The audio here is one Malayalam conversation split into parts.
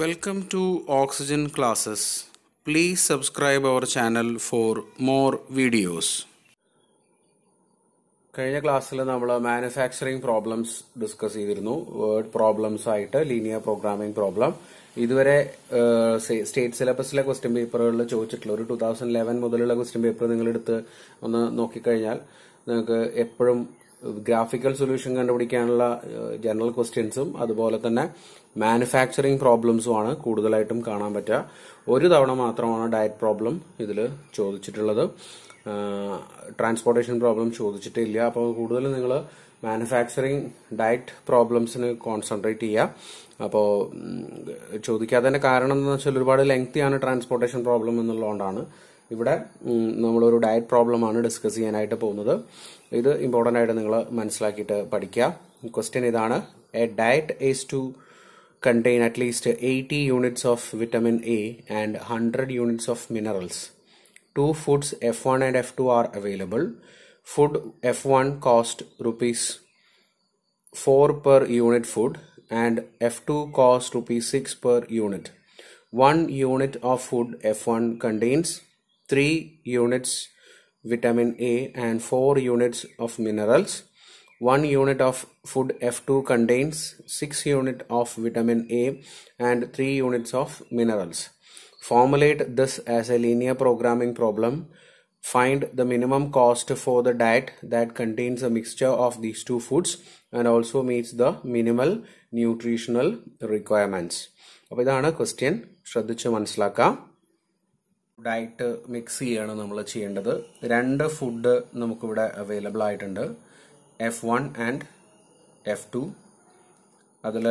Welcome to Oxygen Classes Please subscribe our channel for more videos. കഴിഞ്ഞ ക്ലാസ്സിൽ നമ്മൾ മാനുഫാക്ചറിങ് പ്രോബ്ലംസ് ഡിസ്കസ് ചെയ്തിരുന്നു വേർഡ് പ്രോബ്ലംസ് ആയിട്ട് ലീനിയർ പ്രോഗ്രാമിംഗ് പ്രോബ്ലം ഇതുവരെ സ്റ്റേറ്റ് സിലബസിലെ ക്വസ്റ്റ്യൻ പേപ്പറുകളിൽ ചോദിച്ചിട്ടുള്ള ഒരു ടു തൗസൻഡ് ലെവൻ മുതലുള്ള ക്വസ്റ്റ്യൻ പേപ്പർ നിങ്ങളെടുത്ത് ഒന്ന് നോക്കിക്കഴിഞ്ഞാൽ നിങ്ങൾക്ക് എപ്പോഴും ഗ്രാഫിക്കൽ സൊല്യൂഷൻ കണ്ടുപിടിക്കാനുള്ള ജനറൽ ക്വസ്റ്റ്യൻസും അതുപോലെ തന്നെ മാനുഫാക്ചറിങ് പ്രോബ്ലംസും ആണ് കൂടുതലായിട്ടും കാണാൻ പറ്റുക ഒരു തവണ മാത്രമാണ് ഡയറ്റ് പ്രോബ്ലം ഇതിൽ ചോദിച്ചിട്ടുള്ളത് ട്രാൻസ്പോർട്ടേഷൻ പ്രോബ്ലം ചോദിച്ചിട്ടില്ല അപ്പോൾ കൂടുതൽ നിങ്ങൾ മാനുഫാക്ചറിങ് ഡയറ്റ് പ്രോബ്ലംസിന് കോൺസെൻട്രേറ്റ് ചെയ്യുക അപ്പോൾ ചോദിക്കാത്തതിൻ്റെ കാരണം എന്താണെന്ന് വെച്ചാൽ ഒരുപാട് ലെങ്തിയാണ് ട്രാൻസ്പോർട്ടേഷൻ പ്രോബ്ലം എന്നുള്ളതുകൊണ്ടാണ് ഇവിടെ നമ്മളൊരു ഡയറ്റ് പ്രോബ്ലമാണ് ഡിസ്കസ് ചെയ്യാനായിട്ട് പോകുന്നത് ഇത് ഇമ്പോർട്ടൻ്റ് ആയിട്ട് നിങ്ങൾ മനസ്സിലാക്കിയിട്ട് പഠിക്കുക ക്വസ്റ്റ്യൻ ഇതാണ് a diet is to contain at least eighty units of vitamin A and hundred units of minerals two foods F one and F two are available food F one cost rupees four per unit food and F two cost rupees six per unit unit of food F F1 contains 3 units vitamin A and 4 units of minerals. 1 unit of food F2 contains 6 unit of vitamin A and 3 units of minerals. Formulate this as a linear programming problem. Find the minimum cost for the diet that contains a mixture of these two foods and also meets the minimal nutritional requirements. അപ്പോൾ ഇതാണ് ക്വസ്റ്റ്യൻ ശ്രദ്ധിച്ച് മനസ്സിലാക്കാം ഫുഡായിട്ട് മിക്സ് ചെയ്യാണ് നമ്മൾ ചെയ്യേണ്ടത് രണ്ട് ഫുഡ് നമുക്കിവിടെ അവൈലബിൾ ആയിട്ടുണ്ട് F one and F two അതിൽ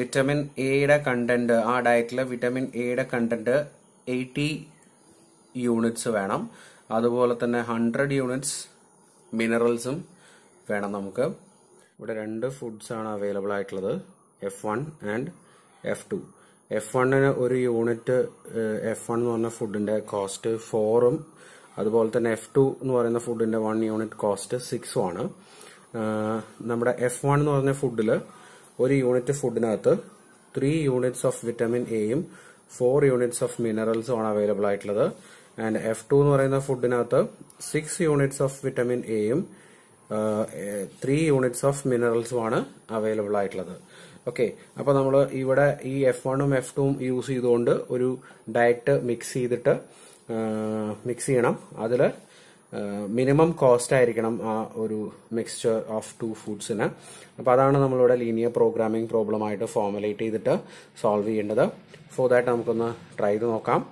വിറ്റമിൻ എയുടെ കണ്ടന്റ് ആ ഡയറ്റിൽ വിറ്റമിൻ എയുടെ കണ്ടന്റ് എയ്റ്റി യൂണിറ്റ്സ് വേണം അതുപോലെ തന്നെ ഹൺഡ്രഡ് യൂണിറ്റ്സ് മിനറൽസും വേണം നമുക്ക് ഇവിടെ രണ്ട് ഫുഡ്സാണ് അവൈലബിൾ ആയിട്ടുള്ളത് F one and F two F വണ്ണിന് ഒരു യൂണിറ്റ് എഫ് വൺ എന്ന് പറഞ്ഞ ഫുഡിന്റെ കോസ്റ്റ് ഫോറും അതുപോലെ തന്നെ എഫ് ടു എന്ന് പറയുന്ന ഫുഡിന്റെ വൺ യൂണിറ്റ് കോസ്റ്റ് സിക്സും ആണ് നമ്മുടെ എഫ് വൺ എന്ന് പറഞ്ഞ ഫുഡിൽ ഒരു യൂണിറ്റ് ഫുഡിനകത്ത് ത്രീ യൂണിറ്റ്സ് ഓഫ് വിറ്റമിൻ എയും ഫോർ യൂണിറ്റ്സ് ഓഫ് മിനറൽസും ആണ് അവൈലബിൾ ആയിട്ടുള്ളത് ആൻഡ് എഫ് ടു എന്ന് പറയുന്ന ഫുഡിനകത്ത് സിക്സ് യൂണിറ്റ്സ് ഓഫ് വിറ്റമിൻ എയും ത്രീ യൂണിറ്റ്സ് ഓഫ് മിനറൽസും ആണ് അവൈലബിൾ ആയിട്ടുള്ളത് ഓക്കെ അപ്പോൾ നമ്മൾ ഇവിടെ ഈ എഫ് വണ്ണും എഫ് ടൂവും യൂസ് ചെയ്തുകൊണ്ട് ഒരു ഡയറ്റ് മിക്സ് ചെയ്തിട്ട് മിക്സ് ചെയ്യണം അതിൽ മിനിമം കോസ്റ്റ് ആയിരിക്കണം ആ ഒരു മിക്സ്ചർ ഓഫ് ടു ഫുഡ്സിന് അപ്പോൾ അതാണ് നമ്മളിവിടെ ലീനിയർ പ്രോഗ്രാമിംഗ് പ്രോബ്ലമായിട്ട് ഫോർമുലേറ്റ് ചെയ്തിട്ട് സോൾവ് ചെയ്യേണ്ടത് ഫോർ ദാറ്റ് നമുക്കൊന്ന് ട്രൈ ചെയ്ത് നോക്കാം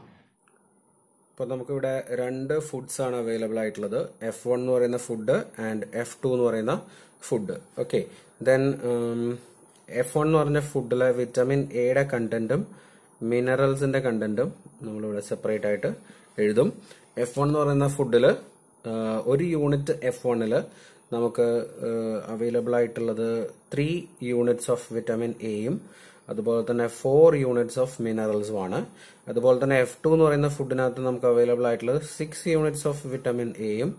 അപ്പോൾ നമുക്കിവിടെ രണ്ട് ഫുഡ്സ് ആണ് അവൈലബിൾ ആയിട്ടുള്ളത് എഫ് വൺ എന്ന് പറയുന്ന ഫുഡ് ആൻഡ് എഫ് ടു എന്ന് പറയുന്ന ഫുഡ് ഓക്കെ ദെൻ എഫ് എന്ന് പറഞ്ഞ ഫുഡിലെ വിറ്റമിൻ എയുടെ കണ്ടന്റും മിനറൽസിന്റെ കണ്ടന്റും നമ്മളിവിടെ സെപ്പറേറ്റ് ആയിട്ട് എഴുതും എഫ് എന്ന് പറയുന്ന ഫുഡില് ഒരു യൂണിറ്റ് എഫ് വണ്ണിൽ നമുക്ക് അവൈലബിൾ ആയിട്ടുള്ളത് ത്രീ യൂണിറ്റ്സ് ഓഫ് വിറ്റമിൻ എയും അതുപോലെ തന്നെ ഫോർ യൂണിറ്റ്സ് ഓഫ് മിനറൽസും ആണ് അതുപോലെ തന്നെ എഫ് ടു എന്ന് പറയുന്ന ഫുഡിനകത്ത് നമുക്ക് അവൈലബിൾ ആയിട്ടുള്ളത് സിക്സ് യൂണിറ്റ്സ് ഓഫ് വിറ്റമിൻ എയും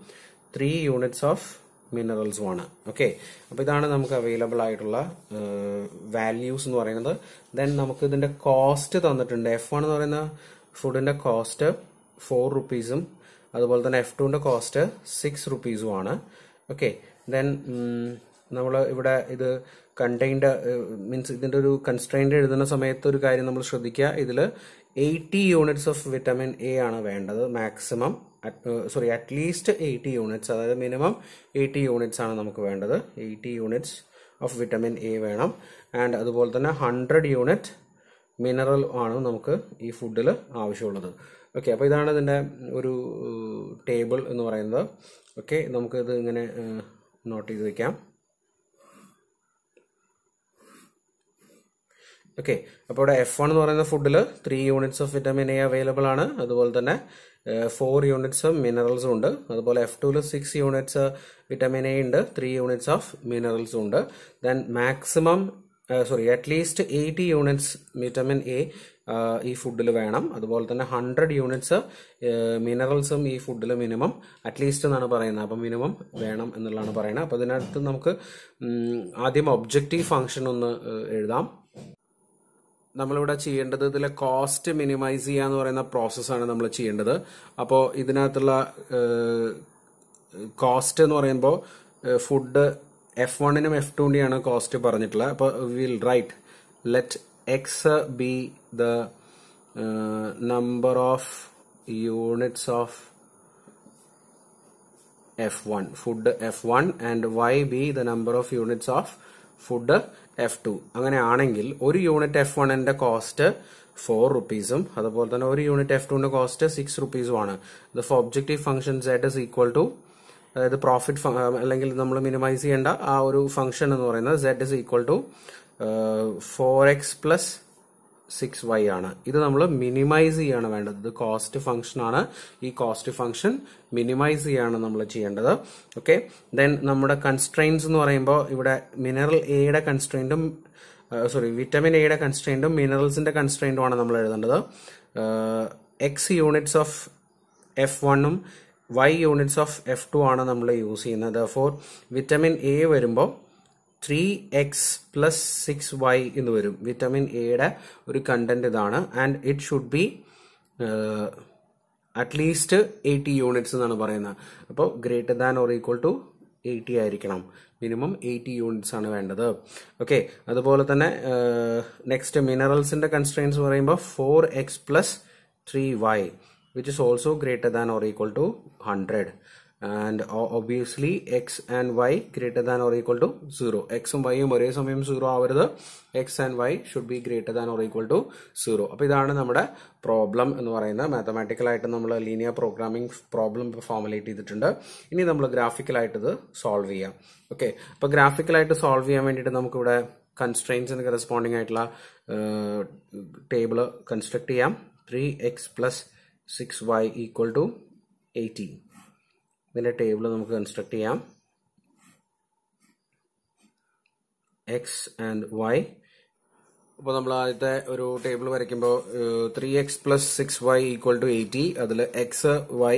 ത്രീ യൂണിറ്റ്സ് ഓഫ് മിനറൽസും ആണ് ഓക്കെ അപ്പോൾ ഇതാണ് നമുക്ക് അവൈലബിൾ ആയിട്ടുള്ള വാല്യൂസ് എന്ന് പറയുന്നത് ദെൻ നമുക്ക് ഇതിന്റെ കോസ്റ്റ് തന്നിട്ടുണ്ട് എഫ് വൺ എന്ന് പറയുന്ന ഫുഡിന്റെ കോസ്റ്റ് ഫോർ റുപ്പീസും അതുപോലെ തന്നെ എഫ് ടുവിന്റെ കോസ്റ്റ് സിക്സ് റുപ്പീസും ആണ് ഓക്കെ ദെൻ നമ്മൾ ഇവിടെ ഇത് കണ്ടെയ്ൻഡ് മീൻസ് ഇതിൻ്റെ ഒരു കൺസ്ട്രെയിൻഡ് എഴുതുന്ന സമയത്ത് ഒരു കാര്യം നമ്മൾ ശ്രദ്ധിക്കുക ഇതിൽ eighty units of vitamin A ആണ് വേണ്ടത് maximum sorry at least eighty units അതായത് മിനിമം എയ്റ്റി യൂണിറ്റ്സ് ആണ് നമുക്ക് വേണ്ടത് eighty units of vitamin A വേണം ആൻഡ് അതുപോലെ തന്നെ ഹൺഡ്രഡ് യൂണിറ്റ് മിനറൽ ആണ് നമുക്ക് ഈ ഫുഡിൽ ആവശ്യമുള്ളത് ഓക്കെ അപ്പോൾ ഇതാണ് ഇതിൻ്റെ ഒരു ടേബിൾ എന്ന് പറയുന്നത് ഓക്കെ നമുക്കിത് ഇങ്ങനെ നോട്ട് ചെയ്ത് വയ്ക്കാം ഓക്കെ അപ്പോൾ ഇവിടെ എഫ് വൺ എന്ന് പറയുന്ന ഫുഡിൽ three units of vitamin A available ആണ് അതുപോലെ തന്നെ ഫോർ യൂണിറ്റ്സ് മിനറൽസും ഉണ്ട് അതുപോലെ എഫ് ടുവിൽ സിക്സ് യൂണിറ്റ്സ് വിറ്റമിൻ എ ഉണ്ട് ത്രീ യൂണിറ്റ്സ് ഓഫ് മിനറൽസും ഉണ്ട് then maximum sorry at least eighty units vitamin A ഈ ഫുഡിൽ വേണം അതുപോലെ തന്നെ ഹൺഡ്രഡ് യൂണിറ്റ്സ് മിനറൽസും ഈ ഫുഡിൽ മിനിമം അറ്റ്ലീസ്റ്റ് എന്നാണ് പറയുന്നത് അപ്പം മിനിമം വേണം എന്നുള്ളതാണ് പറയുന്നത് അപ്പം അതിനകത്ത് നമുക്ക് ആദ്യം ഒബ്ജക്റ്റീവ് ഫങ്ഷൻ ഒന്ന് എഴുതാം നമ്മളിവിടെ ചെയ്യേണ്ടത് ഇതിലെ കോസ്റ്റ് മിനിമൈസ് ചെയ്യുക എന്ന് പറയുന്ന പ്രോസസ്സാണ് നമ്മൾ ചെയ്യേണ്ടത് അപ്പോൾ ഇതിനകത്തുള്ള കോസ്റ്റ് എന്ന് പറയുമ്പോൾ ഫുഡ് എഫ് വണ്ണിനും എഫ് ആണ് കോസ്റ്റ് പറഞ്ഞിട്ടുള്ളത് അപ്പോൾ will write let X be the number of units of F one food F one and Y be the number of units of food F two അങ്ങനെയാണെങ്കിൽ ഒരു യൂണിറ്റ് എഫ് വണ്ണിന്റെ കോസ്റ്റ് ഫോർ റുപ്പീസും അതുപോലെ തന്നെ ഒരു യൂണിറ്റ് എഫ് ടുവിന്റെ കോസ്റ്റ് സിക്സ് റുപ്പീസും ആണ് ഇത് for objective function Z is equal to അതായത് പ്രോഫിറ്റ് അല്ലെങ്കിൽ നമ്മൾ മിനിമൈസ് ചെയ്യേണ്ട ആ ഒരു ഫംഗ്ഷൻ എന്ന് പറയുന്നത് Z is equal to four X plus six Y ആണ് ഇത് നമ്മൾ മിനിമൈസ് ചെയ്യാണ് വേണ്ടത് ഇത് കോസ്റ്റ് ഫംഗ്ഷൻ ആണ് ഈ കോസ്റ്റ് ഫംഗ്ഷൻ മിനിമൈസ് ചെയ്യാണ് നമ്മൾ ചെയ്യേണ്ടത് ഓക്കെ ദെൻ നമ്മുടെ കൺസ്ട്രെയിൻസ് എന്ന് പറയുമ്പോൾ ഇവിടെ മിനറൽ എയുടെ കൺസ്ട്രെയിൻറ്റും സോറി വിറ്റമിൻ എയുടെ കൺസ്ട്രെയിൻറ്റും മിനറൽസിന്റെ ആണ് നമ്മൾ എഴുതേണ്ടത് എക്സ് യൂണിറ്റ്സ് ഓഫ് എഫ് വണ്ണും y units of F two ആണ് നമ്മൾ യൂസ് ചെയ്യുന്നത് ഫോർ വിറ്റമിൻ എ വരുമ്പോൾ three x plus six y എന്ന് വരും വിറ്റമിൻ എയുടെ ഒരു കണ്ടന്റ് ഇതാണ് and it should be at least eighty units എന്നാണ് പറയുന്നത് അപ്പോൾ greater than or equal to eighty ആയിരിക്കണം മിനിമം എയ്റ്റി യൂണിറ്റ്സ് ആണ് വേണ്ടത് ഓക്കെ അതുപോലെ തന്നെ നെക്സ്റ്റ് മിനറൽസിന്റെ കൺസ്ട്രെയിൻസ് പറയുമ്പോൾ four X plus three y which is also greater than or equal to hundred and obviously x and y greater than or equal to zero എക്സും വൈയും ഒരേ സമയം സീറോ ആവരുത് x and y should be greater than or equal to zero അപ്പോൾ ഇതാണ് നമ്മുടെ പ്രോബ്ലം എന്ന് പറയുന്നത് മാത്തമാറ്റിക്കലായിട്ട് നമ്മൾ ലീനിയർ പ്രോഗ്രാമിംഗ് പ്രോബ്ലം ഫോമുലേറ്റ് ചെയ്തിട്ടുണ്ട് ഇനി നമ്മൾ ഗ്രാഫിക്കലായിട്ട് ഇത് സോൾവ് ചെയ്യാം ഓക്കെ അപ്പോൾ ഗ്രാഫിക്കലായിട്ട് സോൾവ് ചെയ്യാൻ വേണ്ടിയിട്ട് നമുക്കിവിടെ കൺസ്ട്രെയിൻസിന് കറസ്പോണ്ടിങ് ആയിട്ടുള്ള ടേബിൾ കൺസ്ട്രക്ട് ചെയ്യാം three x plus six y equal to eighteen ഇതിൻ്റെ ടേബിൾ നമുക്ക് കൺസ്ട്രക്ട് ചെയ്യാം എക്സ് ആൻഡ് വൈ അപ്പോൾ നമ്മൾ ആദ്യത്തെ ഒരു ടേബിൾ വരയ്ക്കുമ്പോൾ three x plus six y equal to eighty അതിൽ എക്സ് വൈ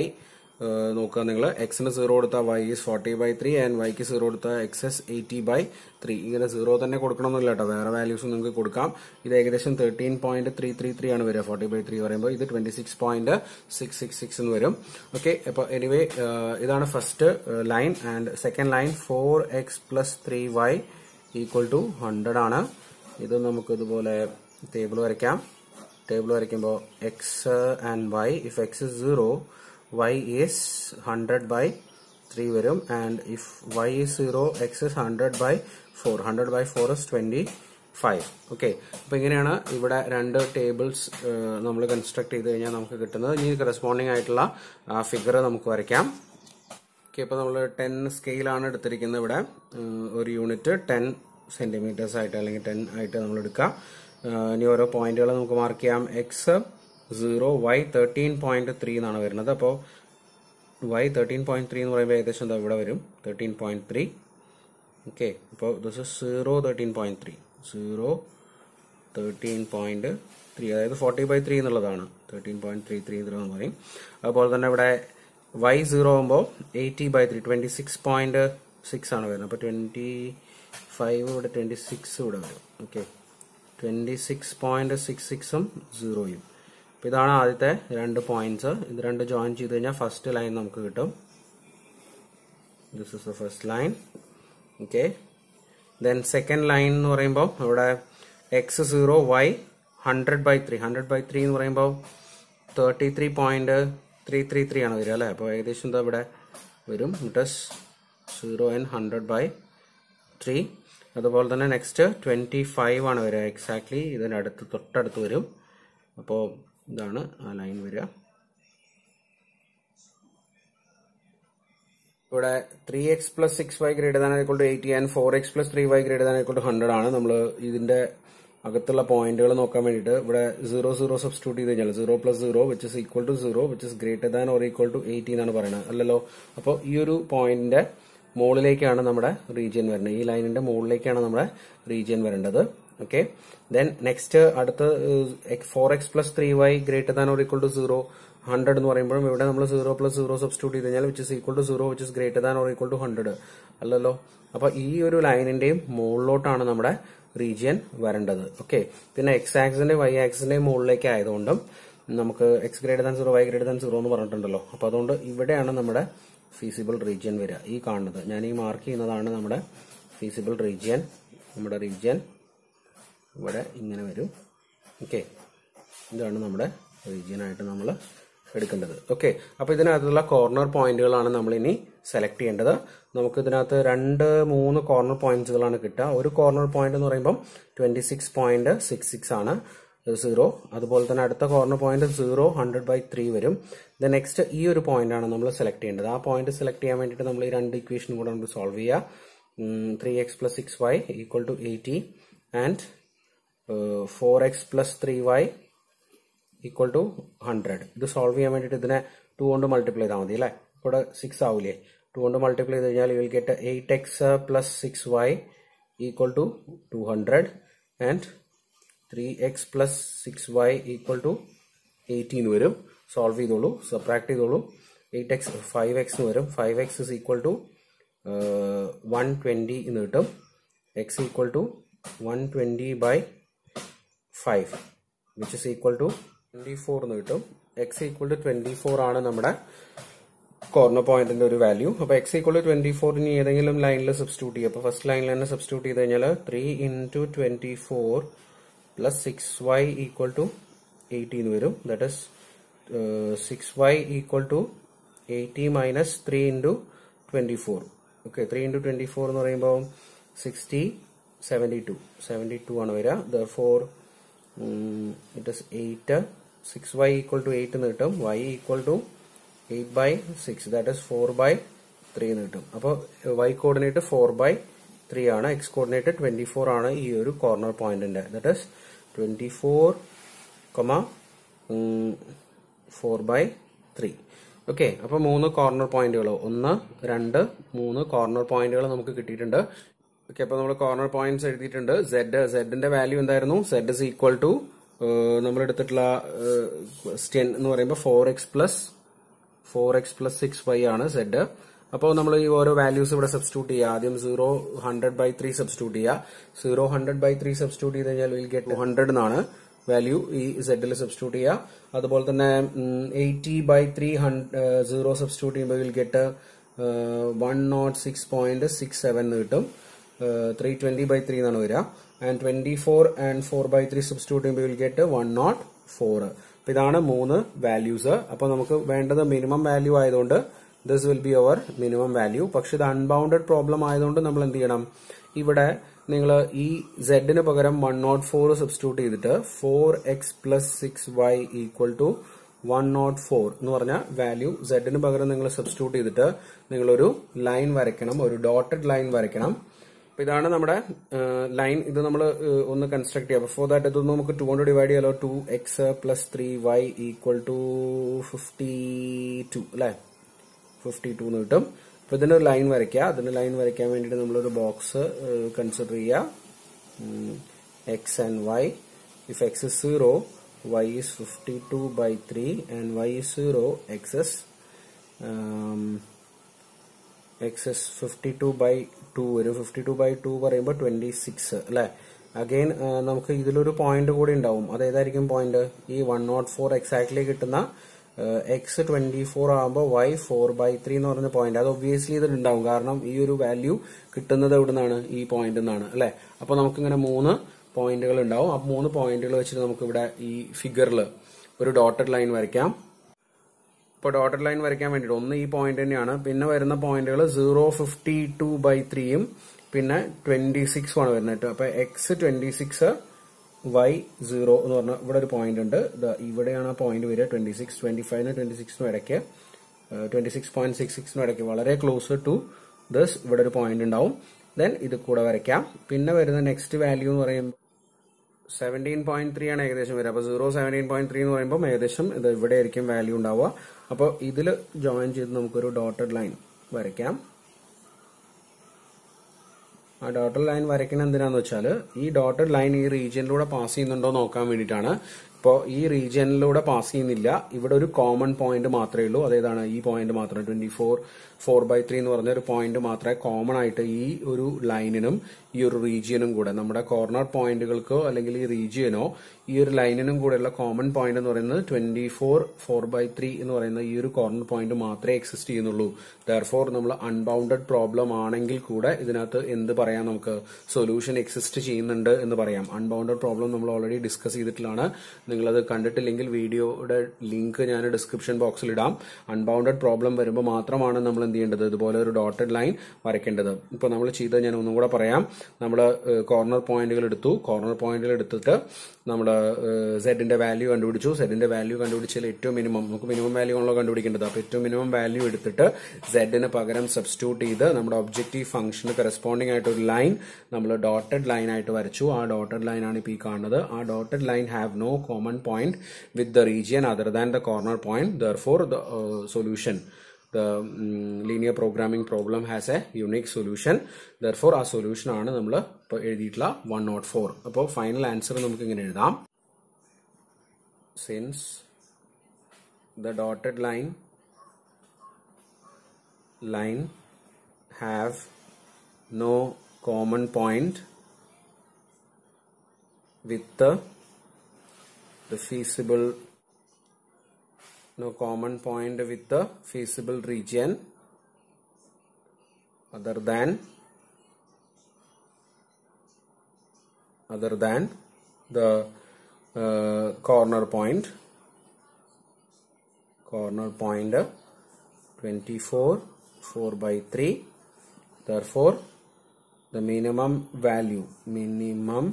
നോക്കുക നിങ്ങൾ എക്സിന് സീറോ കൊടുത്താൽ y is forty by three and വൈക്ക് സീറോ കൊടുത്താൽ x is eighty by three ഇങ്ങനെ സീറോ തന്നെ കൊടുക്കണമെന്നില്ല കേട്ടോ വേറെ വാല്യൂസ് നിങ്ങൾക്ക് കൊടുക്കാം ഇത് ഏകദേശം thirteen point three three three ആണ് വരിക ഫോർട്ടി ബൈ ത്രീ പറയുമ്പോൾ ഇത് twenty six point six six six എന്ന് വരും ഓക്കെ അപ്പോൾ എനിവേ ഇതാണ് first line and second line four X plus three y equal to hundred ആണ് ഇത് നമുക്ക് ഇതുപോലെ ടേബിൾ വരയ്ക്കാം ടേബിൾ വരയ്ക്കുമ്പോൾ x and y if x zero y is 100 by 3 വരും and if y is 0 x is 100 by 4 100 by 4 is 25 okay അപ്പോൾ ഇങ്ങനെയാണ് ഇവിടെ രണ്ട് ടേബിൾസ് നമ്മൾ കൺസ്ട്രക്ട് ചെയ്ത് കഴിഞ്ഞാൽ നമുക്ക് കിട്ടുന്നത് ഇനി കറസ്പോണ്ടിങ് ആയിട്ടുള്ള ഫിഗർ നമുക്ക് വരയ്ക്കാം ഓക്കെ അപ്പോൾ നമ്മൾ ടെൻ സ്കെയിലാണ് എടുത്തിരിക്കുന്നത് ഇവിടെ ഒരു യൂണിറ്റ് ടെൻ സെൻറ്റിമീറ്റേഴ്സ് ആയിട്ട് അല്ലെങ്കിൽ ടെൻ ആയിട്ട് നമ്മൾ എടുക്കുക ഇനി ഓരോ പോയിന്റുകൾ നമുക്ക് മാർക്ക് ചെയ്യാം x zero y thirteen point three എന്നാണ് വരുന്നത് അപ്പോൾ വൈ തേർട്ടീൻ പോയിന്റ് ത്രീ എന്ന് പറയുമ്പോൾ ഏകദേശം എന്താ ഇവിടെ വരും തേർട്ടീൻ പോയിന്റ് ത്രീ ഓക്കെ അപ്പോൾ this is zero thirteen point three zero thirteen point three അതായത് ഫോർട്ടി ബൈ ത്രീ എന്നുള്ളതാണ് തേർട്ടീൻ പോയിന്റ് ത്രീ ത്രീ എന്ന് പറയും അതുപോലെ തന്നെ ഇവിടെ വൈ സീറോ ആകുമ്പോൾ eighty by three twenty six point six ആണ് വരുന്നത് അപ്പോൾ ട്വന്റി ഫൈവ് ഇവിടെ ട്വന്റി സിക്സ് ഇവിടെ വരും okay twenty six point six സിക്സും സീറോയും അപ്പൊ ഇതാണ് ആദ്യത്തെ രണ്ട് പോയിന്റ്സ് ഇത് രണ്ട് ജോയിൻ ചെയ്ത് കഴിഞ്ഞാൽ ഫസ്റ്റ് ലൈൻ നമുക്ക് കിട്ടും this is the first line okay then second line എന്ന് പറയുമ്പോൾ ഇവിടെ x zero y hundred by three hundred by three എന്ന് പറയുമ്പോൾ thirty three point three three three ആണ് വരിക അല്ലേ അപ്പോൾ ഏകദേശം എന്താ ഇവിടെ വരും it's zero and hundred by three അതുപോലെ തന്നെ നെക്സ്റ്റ് ട്വൻറ്റി ഫൈവ് ആണ് വരിക എക്സാക്ട്ലി ഇതിൻ്റെ അടുത്ത് തൊട്ടടുത്ത് വരും അപ്പോൾ ഇതാണ് ആ ലൈൻ വരിക ഇവിടെ three x plus six y greater than eighty and four X plus three y greater than hundred ആണ് നമ്മൾ ഇതിന്റെ അകത്തുള്ള പോയിന്റുകൾ നോക്കാൻ വേണ്ടിയിട്ട് ഇവിടെ സീറോ സീറോ സബ്സ്റ്റിറ്റ്യൂട്ട് ചെയ്ത് കഴിഞ്ഞാൽ zero plus zero which is equal to zero which is greater than or equal to eighty എന്നാണ് പറയുന്നത് അല്ലല്ലോ അപ്പോൾ ഈ ഒരു പോയിന്റിന്റെ മുകളിലേക്കാണ് നമ്മുടെ റീജിയൻ വരേണ്ടത് ഈ ലൈനിന്റെ മുകളിലേക്കാണ് നമ്മുടെ റീജിയൻ വരേണ്ടത് ഓക്കെ ദെൻ നെക്സ്റ്റ് അടുത്ത four X plus three y greater than or equal to zero hundred എന്ന് പറയുമ്പോഴും ഇവിടെ നമ്മൾ സീറോ പ്ലസ് സീറോ സബ്സ്റ്റിറ്റ്യൂട്ട് ചെയ്ത് കഴിഞ്ഞാൽ which is equal to zero which is greater than or equal to hundred അല്ലല്ലോ അപ്പൊ ഈ ഒരു ലൈനിന്റെയും മുകളിലോട്ടാണ് നമ്മുടെ റീജിയൻ വരേണ്ടത് ഓക്കെ പിന്നെ എക്സ് ആക്സിന്റെ വൈ ആക്സിന്റെയും മുകളിലേക്ക് ആയതുകൊണ്ടും നമുക്ക് x greater than zero y greater than zero എന്ന് പറഞ്ഞിട്ടുണ്ടല്ലോ അപ്പൊ അതുകൊണ്ട് ഇവിടെയാണ് നമ്മുടെ ഫീസിബിൾ റീജിയൻ വരിക ഈ കാണുന്നത് ഞാൻ ഈ മാർക്ക് ചെയ്യുന്നതാണ് നമ്മുടെ ഫീസിബിൾ റീജിയൻ നമ്മുടെ റീജിയൻ ഇവിടെ ഇങ്ങനെ വരും ഓക്കെ ഇതാണ് നമ്മുടെ റീജിയനായിട്ട് നമ്മൾ എടുക്കേണ്ടത് ഓക്കെ അപ്പോൾ ഇതിനകത്തുള്ള കോർണർ പോയിന്റുകളാണ് നമ്മൾ ഇനി സെലക്ട് ചെയ്യേണ്ടത് നമുക്ക് ഇതിനകത്ത് രണ്ട് മൂന്ന് കോർണർ പോയിന്റ്സുകളാണ് കിട്ടുക ഒരു കോർണർ പോയിന്റ് എന്ന് പറയുമ്പം twenty six point six six ആണ് സീറോ അതുപോലെ തന്നെ അടുത്ത corner point zero hundred by three വരും ദ നെക്സ്റ്റ് ഈ ഒരു പോയിന്റ് ആണ് നമ്മൾ സെലക്ട് ചെയ്യേണ്ടത് ആ പോയിന്റ് സെലക്ട് ചെയ്യാൻ വേണ്ടിയിട്ട് നമ്മൾ ഈ രണ്ട് ഇക്വേഷൻ കൂടെ നമുക്ക് സോൾവ് ചെയ്യുക three x plus six y equal to eighty and four X plus three y equal to hundred ഇത് സോൾവ് ചെയ്യാൻ വേണ്ടിയിട്ട് ഇതിനെ ടു കൊണ്ട് മൾട്ടിപ്ലൈ ചെയ്താൽ മതി അല്ലേ ഇവിടെ സിക്സ് ആവില്ലേ ടു കൊണ്ട് മൾട്ടിപ്ലൈ ചെയ്ത് കഴിഞ്ഞാൽ will get eight x plus six y equal to two hundred and three x plus six y equal to eighteen വരും സോൾവ് ചെയ്തോളൂ സബ്ട്രാക്ട് ചെയ്തോളൂ എയ്റ്റ് എക്സ് ഫൈവ് എക്സ് വരും five x is equal to one twenty എന്ന് കിട്ടും x equal to one twenty by five which is equal to twenty four എന്ന് കിട്ടും x equal to twenty four ആണ് നമ്മുടെ കോർണർ പോയിന്റിന്റെ ഒരു വാല്യൂ അപ്പൊ എക്സ് ഈക്വൽ ടു ട്വന്റി ഫോറിന് ഏതെങ്കിലും ലൈനിൽ സബ്സ്റ്റിറ്റ്യൂട്ട് ചെയ്യും അപ്പൊ ഫസ്റ്റ് ലൈനിൽ തന്നെ സബ്സ്റ്റിറ്റ്യൂട്ട് ചെയ്ത് കഴിഞ്ഞാൽ three into twenty four plus six y equal to eighty എന്ന് വരും that is six y equal to eighty minus three into twenty four okay three into twenty four എന്ന് പറയുമ്പോൾ sixty seventy two seventy two ആണ് വരിക the four it eight six y to eight എന്ന് കിട്ടും y equal to eight by six that is four by three എന്ന് കിട്ടും അപ്പോൾ y coordinate four by three ആണ് എക്സ് കോർഡിനേറ്റ് ട്വന്റി ഫോർ ആണ് ഈ ഒരു കോർണർ പോയിന്റിന്റെ that is twenty four comma four by three okay അപ്പോൾ മൂന്ന് കോർണർ പോയിന്റുകൾ ഒന്ന് രണ്ട് മൂന്ന് കോർണർ പോയിന്റുകൾ നമുക്ക് കിട്ടിയിട്ടുണ്ട് ഓക്കെ അപ്പൊ നമ്മൾ കോർണർ പോയിന്റ്സ് എഴുതിയിട്ടുണ്ട് സെഡ് സെഡിന്റെ വാല്യൂ എന്തായിരുന്നു സെഡ് ഇസ് ഈക്വൽ ടു നമ്മൾ എടുത്തിട്ടുള്ള ക്വസ്റ്റ്യൻ എന്ന് പറയുമ്പോൾ four X plus four X plus six Y ആണ് സെഡ് അപ്പോൾ നമ്മൾ ഈ ഓരോ വാല്യൂസ് ഇവിടെ സബ്സ്റ്റിറ്റ്യൂട്ട് ചെയ്യുക ആദ്യം zero hundred by three substitute ചെയ്യുക zero hundred by three substitute ചെയ്ത് കഴിഞ്ഞാൽ വിൽ ഗെറ്റ് ഹൺഡ്രഡ് എന്നാണ് വാല്യൂ ഈ സെഡിൽ സബ്സ്റ്റിറ്റ്യൂട്ട് ചെയ്യുക അതുപോലെ തന്നെ eighty by three zero substitute ചെയ്യുമ്പോൾ will get one not six point six seven കിട്ടും ത്രീ ട്വന്റി ബൈ ത്രീ എന്നാണ് വരിക and twenty four and four by three substitute ചെയ്യുമ്പോൾ will get one not four അപ്പൊ ഇതാണ് മൂന്ന് വാല്യൂസ് അപ്പൊ നമുക്ക് വേണ്ടത് മിനിമം വാല്യൂ ആയതുകൊണ്ട് this will be our minimum value പക്ഷെ ഇത് അൺബൗണ്ടഡ് പ്രോബ്ലം ആയതുകൊണ്ട് നമ്മൾ എന്ത് ചെയ്യണം ഇവിടെ നിങ്ങൾ ഈ സെഡിന് പകരം വൺ നോട്ട് ഫോർ സബ്സ്റ്റിറ്റ്യൂട്ട് ചെയ്തിട്ട് four X plus six y equal to one not four എന്ന് പറഞ്ഞ വാല്യൂ സെഡിന് പകരം നിങ്ങൾ സബ്സ്റ്റിറ്റ്യൂട്ട് ചെയ്തിട്ട് നിങ്ങളൊരു ലൈൻ വരയ്ക്കണം ഒരു ഡോട്ടഡ് ലൈൻ വരയ്ക്കണം അപ്പൊ ഇതാണ് നമ്മുടെ ലൈൻ ഇത് നമ്മൾ ഒന്ന് കൺസ്ട്രക്ട് ചെയ്യാം ബിഫോർ ദാറ്റ് ഇതൊന്ന് നമുക്ക് ടു കൊണ്ട് ഡിവൈഡ് ചെയ്യാലോ two x plus three y equal to fifty two അല്ലെ ഫിഫ്റ്റി ടു എന്ന് കിട്ടും അപ്പൊ ഇതിന്റെ ഒരു ലൈൻ വരയ്ക്കുക അതിന് ലൈൻ വരയ്ക്കാൻ വേണ്ടിയിട്ട് നമ്മളൊരു ബോക്സ് കൺസിഡർ ചെയ്യുക x and y if x is zero y is fifty two by three and y is zero x is x is fifty two by two വരും ഫിഫ്റ്റി ടു ബൈ ടു പറയുമ്പോൾ ട്വന്റി സിക്സ് അല്ലേ അഗെയിൻ നമുക്ക് ഇതിലൊരു പോയിന്റ് കൂടി ഉണ്ടാവും അതേതായിരിക്കും പോയിന്റ് ഈ വൺ നോട്ട് ഫോർ എക്സാക്ട്ലി കിട്ടുന്ന എക്സ് ട്വന്റി ഫോർ ആകുമ്പോൾ വൈ ഫോർ ബൈ ത്രീ എന്ന് പറഞ്ഞ പോയിന്റ് അത് ഒബ്വിയസ്ലി ഇതിലുണ്ടാവും കാരണം ഈ ഒരു വാല്യൂ കിട്ടുന്നത് എവിടെ നിന്നാണ് ഈ പോയിന്റ് നിന്നാണ് അല്ലെ അപ്പൊ നമുക്കിങ്ങനെ മൂന്ന് പോയിന്റുകൾ ഉണ്ടാവും ആ മൂന്ന് പോയിന്റുകൾ വെച്ചിട്ട് നമുക്ക് ഇവിടെ ഈ ഫിഗറിൽ ഒരു ഡോട്ടഡ് ലൈൻ വരയ്ക്കാം ഇപ്പോൾ ഡോട്ടർ ലൈൻ വരയ്ക്കാൻ വേണ്ടിയിട്ട് ഒന്ന് ഈ പോയിന്റ് തന്നെയാണ് പിന്നെ വരുന്ന പോയിന്റുകൾ സീറോ ഫിഫ്റ്റി ടു ബൈ ത്രീയും പിന്നെ ട്വന്റി സിക്സും ആണ് വരുന്നത് അപ്പൊ x twenty six y zero എന്ന് പറഞ്ഞാൽ ഇവിടെ ഒരു പോയിന്റ് ഉണ്ട് ഇവിടെയാണ് ആ പോയിന്റ് വരിക ട്വന്റി സിക്സ് ട്വന്റി ഫൈവിന് ട്വന്റി സിക്സിനും ഇടയ്ക്ക് ട്വന്റി സിക്സ് പോയിന്റ് സിക്സ് സിക്സിനും ഇടയ്ക്ക് വളരെ ക്ലോസ് ടു ദസ് ഇവിടെ ഒരു പോയിന്റ് ഉണ്ടാവും ദെൻ ഇത് കൂടെ വരയ്ക്കാം പിന്നെ വരുന്ന നെക്സ്റ്റ് വാല്യൂ എന്ന് പറയുമ്പോൾ സെവൻറ്റീൻ പോയിന്റ് ത്രീ ആണ് ഏകദേശം വരിക അപ്പോൾ സീറോ സെവൻറ്റീൻ പോയിന്റ് ത്രീ എന്ന് പറയുമ്പോൾ ഏകദേശം ഇത് ഇവിടെ ആയിരിക്കും വാല്യൂ ഉണ്ടാവുക അപ്പോൾ ഇതിൽ ജോയിൻ ചെയ്ത് നമുക്കൊരു ഡോട്ടഡ് ലൈൻ വരയ്ക്കാം ആ ഡോട്ടഡ് ലൈൻ വരയ്ക്കണത് എന്തിനാന്ന് വെച്ചാൽ ഈ ഡോട്ടഡ് ലൈൻ ഈ റീജിയനിലൂടെ പാസ് ചെയ്യുന്നുണ്ടോ നോക്കാൻ വേണ്ടിയിട്ടാണ് ഇപ്പോൾ ഈ റീജിയനിലൂടെ പാസ് ചെയ്യുന്നില്ല ഇവിടെ ഒരു കോമൺ പോയിന്റ് മാത്രമേ ഉള്ളൂ അതേതാണ് ഈ പോയിന്റ് മാത്രം twenty four four by three എന്ന് പറഞ്ഞ ഒരു പോയിന്റ് മാത്രമേ കോമൺ ആയിട്ട് ഈ ഒരു ലൈനിനും ഈ ഒരു റീജിയനും കൂടെ നമ്മുടെ കോർണർ പോയിന്റുകൾക്കോ അല്ലെങ്കിൽ ഈ റീജിയനോ ഈ ഒരു ലൈനിനും കൂടെയുള്ള കോമൺ പോയിന്റ് എന്ന് പറയുന്നത് twenty four four by three എന്ന് പറയുന്ന ഈ ഒരു കോർണർ പോയിന്റ് മാത്രമേ എക്സിസ്റ്റ് ചെയ്യുന്നുള്ളൂ ദർഫോർ നമ്മൾ അൺബൗണ്ടഡ് പ്രോബ്ലം ആണെങ്കിൽ കൂടെ ഇതിനകത്ത് എന്ത് പറയാം നമുക്ക് സൊല്യൂഷൻ എക്സിസ്റ്റ് ചെയ്യുന്നുണ്ട് എന്ന് പറയാം അൺബൗണ്ടഡ് പ്രോബ്ലം നമ്മൾ ഓൾറെഡി ഡിസ്കസ് ചെയ്തിട്ടുള്ളതാണ് നിങ്ങളത് കണ്ടിട്ടില്ലെങ്കിൽ വീഡിയോയുടെ ലിങ്ക് ഞാൻ ഡിസ്ക്രിപ്ഷൻ ബോക്സിൽ ഇടാം അൺബൗണ്ടഡ് പ്രോബ്ലം വരുമ്പോൾ മാത്രമാണ് നമ്മൾ എന്ത് ചെയ്യേണ്ടത് ഇതുപോലെ ഒരു ഡോട്ടഡ് ലൈൻ വരയ്ക്കേണ്ടത് ഇപ്പോൾ നമ്മൾ ചെയ്ത ഞാൻ ഒന്നും കൂടെ പറയാം നമ്മൾ കോർണർ പോയിന്റുകൾ എടുത്തു കോർണർ പോയിന്റുകൾ എടുത്തിട്ട് നമ്മൾ സെഡിന്റെ വാല്യൂ കണ്ടുപിടിച്ചു സെഡിന്റെ വാല്യൂ കണ്ടുപിടിച്ചാൽ ഏറ്റവും മിനിമം നമുക്ക് മിനിമം വാല്യൂ ആണല്ലോ കണ്ടുപിടിക്കേണ്ടത് അപ്പോൾ ഏറ്റവും മിനിമം വാല്യൂ എടുത്തിട്ട് സെഡിന് പകരം സബ്സ്റ്റിറ്റ്യൂട്ട് ചെയ്ത് നമ്മുടെ ഒബ്ജക്റ്റീവ് ഫംഗ്ഷന് കറസ്പോണ്ടിങ് ആയിട്ട് ഒരു ലൈൻ നമ്മൾ ഡോട്ടഡ് ലൈൻ ആയിട്ട് വരച്ചു ആ ഡോട്ടഡ് ലൈൻ ആണ് ഇപ്പോൾ ഈ കാണുന്നത് ആ dotted line have no common common point with the region other than the corner point therefore the uh, solution the um, linear programming problem has a unique solution therefore our solution aanu nammal ipo എഴുതിയിട്ടുള്ള 104 appo final answer namukku ingane ezhudam since the dotted line line have no common point with the the feasible no common point with the feasible region other than other than the uh, corner point corner point 24 4 by 3 therefore the minimum value minimum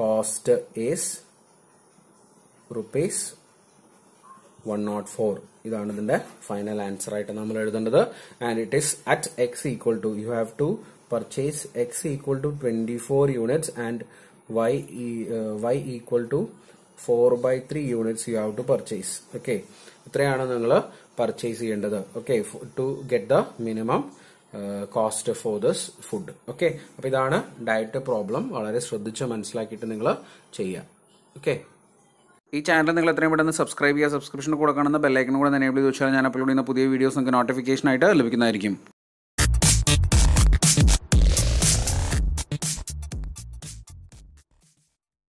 cost is rupees one not four ഇതാണ് ഇതിന്റെ ഫൈനൽ ആൻസർ ആയിട്ട് നമ്മൾ എഴുതേണ്ടത് and it is at x equal to you have to purchase x equal to twenty four units and y y equal to four by three units you have to purchase okay ഇത്രയാണ് നിങ്ങൾ പർച്ചേസ് ചെയ്യേണ്ടത് okay to get the minimum cost for this food okay അപ്പൊ ഇതാണ് ഡയറ്റ് പ്രോബ്ലം വളരെ ശ്രദ്ധിച്ച് മനസ്സിലാക്കിയിട്ട് നിങ്ങൾ ചെയ്യുക ഓക്കെ ഈ ചാനൽ നിങ്ങൾ എത്രയും പെട്ടെന്ന് സബ്സ്ക്രൈബ് ചെയ്യുക സബ്സ്ക്രിപ്ഷൻ കൊടുക്കണമെന്ന് കാണുന്ന ബെല്ലൈക്കൺ കൂടെ എനേബിൾ ചോദിച്ചാൽ ഞാൻ അപ്ലോഡ് ചെയ്യുന്ന പുതിയ വീഡിയോസ് നിങ്ങൾക്ക് നോട്ടിഫിക്കേഷൻ ആയിട്ട് ലഭിക്കുന്നതായിരിക്കും